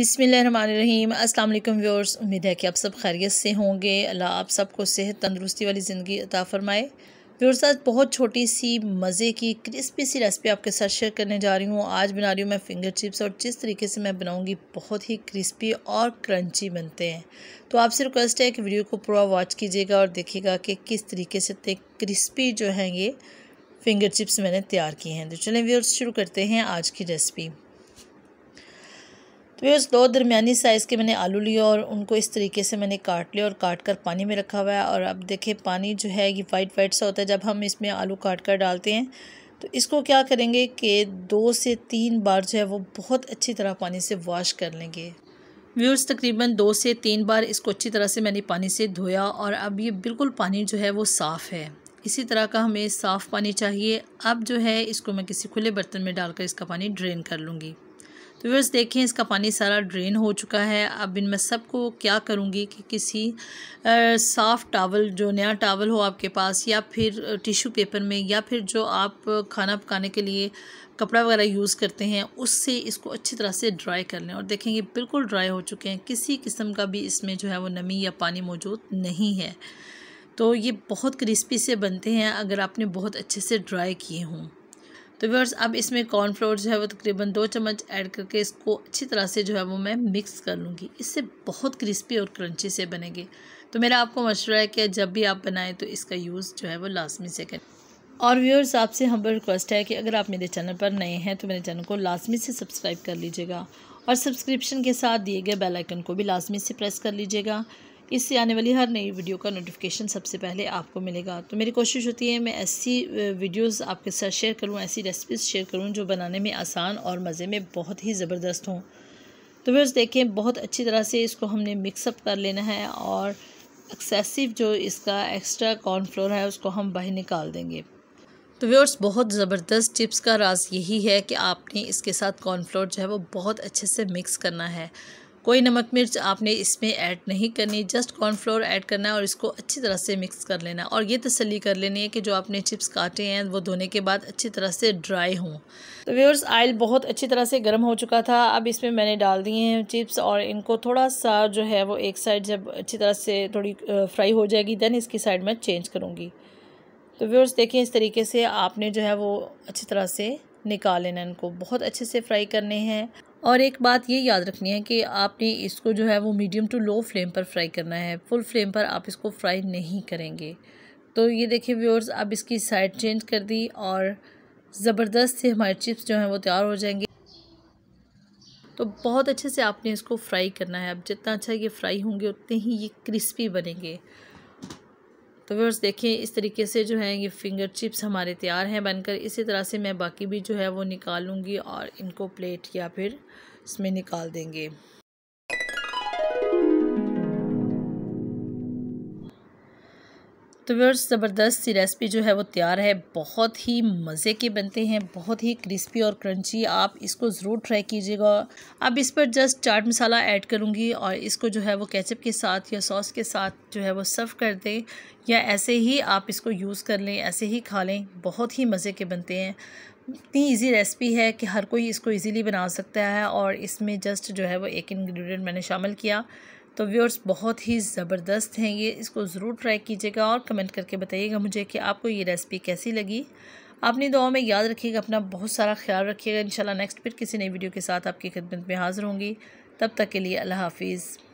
बिसमीम अल्लाम व्यूअर्स उम्मीद है कि आप सब खैरियत से होंगे अल्लाह आप सबको सेहत तंदरुस्ती वाली ज़िंदगी अता फ़रमाए व्यूअर्स आज बहुत छोटी सी मज़े की क्रिस्पी सी रेसिपी आपके साथ शेयर करने जा रही हूँ आज बना रही हूँ मैं फिंगर चिप्स और जिस तरीके से मैं बनाऊँगी बहुत ही क्रिस्पी और क्रंची बनते हैं तो आपसे रिक्वेस्ट है कि वीडियो को पूरा वॉच कीजिएगा और देखिएगा कि किस तरीके से इतने क्रिस्पी जो हैं ये फिंगर चिप्स मैंने तैयार किए हैं तो चलें व्यूअर्स शुरू करते हैं आज की रेसिपी तो ये दो दरमियानी साइज़ के मैंने आलू लिए और उनको इस तरीके से मैंने काट लिया और काट कर पानी में रखा हुआ है और अब देखें पानी जो है ये वाइट वाइट सा होता है जब हम इसमें आलू काट कर डालते हैं तो इसको क्या करेंगे कि दो से तीन बार जो है वो बहुत अच्छी तरह पानी से वॉश कर लेंगे व्यूर्स तकरीबन दो से तीन बार इसको अच्छी तरह से मैंने पानी से धोया और अब ये बिल्कुल पानी जो है वो साफ़ है इसी तरह का हमें साफ़ पानी चाहिए अब जो है इसको मैं किसी खुले बर्तन में डालकर इसका पानी ड्रेन कर लूँगी तो व्यवर्स देखें इसका पानी सारा ड्रेन हो चुका है अब इन मैं सबको क्या करूँगी कि किसी साफ़ टावल जो नया टावल हो आपके पास या फिर टिश्यू पेपर में या फिर जो आप खाना पकाने के लिए कपड़ा वगैरह यूज़ करते हैं उससे इसको अच्छी तरह से ड्राई कर लें और देखेंगे बिल्कुल ड्राई हो चुके हैं किसी किस्म का भी इसमें जो है वो नमी या पानी मौजूद नहीं है तो ये बहुत क्रिस्पी से बनते हैं अगर आपने बहुत अच्छे से ड्राई किए हों तो व्यवर्स अब इसमें कॉर्नफ्लोर जो है वो तकरीबन दो चम्मच ऐड करके इसको अच्छी तरह से जो है वो मैं मिक्स कर लूँगी इससे बहुत क्रिस्पी और क्रंची से बनेंगे तो मेरा आपको मशवरा है कि जब भी आप बनाएं तो इसका यूज़ जो है वो लाजमी से करें और व्यूअर्स आपसे हम रिक्वेस्ट है कि अगर आप मेरे चैनल पर नए हैं तो मेरे चैनल को लाजमी से सब्सक्राइब कर लीजिएगा और सब्सक्रिप्शन के साथ दिए गए बेलाइकन को भी लाजमी से प्रेस कर लीजिएगा इससे आने वाली हर नई वीडियो का नोटिफिकेशन सबसे पहले आपको मिलेगा तो मेरी कोशिश होती है मैं ऐसी वीडियोस आपके साथ शेयर करूं ऐसी रेसिपीज़ शेयर करूं जो बनाने में आसान और मज़े में बहुत ही ज़बरदस्त हों तो व्यर्स देखें बहुत अच्छी तरह से इसको हमने मिक्सअप कर लेना है और एक्सेसिव जो इसका एक्स्ट्रा कॉर्नफ्लोर है उसको हम बाहर निकाल देंगे तो व्यवर्स बहुत ज़बरदस्त टिप्स का राज यही है कि आपने इसके साथ कॉर्नफ्लोर जो है वो बहुत अच्छे से मिक्स करना है कोई नमक मिर्च आपने इसमें ऐड नहीं करनी जस्ट कॉर्नफ्लोर ऐड करना है और इसको अच्छी तरह से मिक्स कर लेना और ये तसली कर लेनी है कि जो आपने चिप्स काटे हैं वो धोने के बाद अच्छी तरह से ड्राई हों तो व्यूअर्स आयल बहुत अच्छी तरह से गर्म हो चुका था अब इसमें मैंने डाल दिए हैं चिप्स और इनको थोड़ा सा जो है वो एक साइड जब अच्छी तरह से थोड़ी फ्राई हो जाएगी दैन इसकी साइड मैं चेंज करूँगी तो व्यूअर्स देखिए इस तरीके से आपने जो है वो अच्छी तरह से निकाल लेना इनको बहुत अच्छे से फ्राई करने हैं और एक बात ये याद रखनी है कि आपने इसको जो है वो मीडियम टू लो फ्लेम पर फ्राई करना है फुल फ्लेम पर आप इसको फ्राई नहीं करेंगे तो ये देखिए व्यूअर्स अब इसकी साइड चेंज कर दी और ज़बरदस्त से हमारे चिप्स जो हैं वो तैयार हो जाएंगे तो बहुत अच्छे से आपने इसको फ्राई करना है अब जितना अच्छा ये फ्राई होंगे उतने ही ये क्रिस्पी बनेंगे तो व्यवर्स देखें इस तरीके से जो है ये फिंगर चिप्स हमारे तैयार हैं बनकर इसी तरह से मैं बाकी भी जो है वो निकालूंगी और इनको प्लेट या फिर इसमें निकाल देंगे तो व्यवर्स ज़बरदस्त सी रेसिपी जो है वो तैयार है बहुत ही मज़े के बनते हैं बहुत ही क्रिस्पी और क्रंची आप इसको ज़रूर ट्राई कीजिएगा अब इस पर जस्ट चाट मसाला ऐड करूँगी और इसको जो है वो कैचअप के साथ या सॉस के साथ जो है वो सर्व कर दें या ऐसे ही आप इसको यूज़ कर लें ऐसे ही खा लें बहुत ही मज़े के बनते हैं इतनी इजी रेसिपी है कि हर कोई इसको इजीली बना सकता है और इसमें जस्ट जो है वो एक इंग्रेडिएंट मैंने शामिल किया तो व्यूअर्स बहुत ही ज़बरदस्त हैं ये इसको ज़रूर ट्राई कीजिएगा और कमेंट करके बताइएगा मुझे कि आपको ये रेसिपी कैसी लगी अपनी दुआओं में याद रखिएगा अपना बहुत सारा ख्याल रखिएगा इंशाल्लाह नेक्स्ट फिर किसी नई वीडियो के साथ आपकी खिदमत में हाज़िर होंगी तब तक के लिए अल्लाह हाफिज़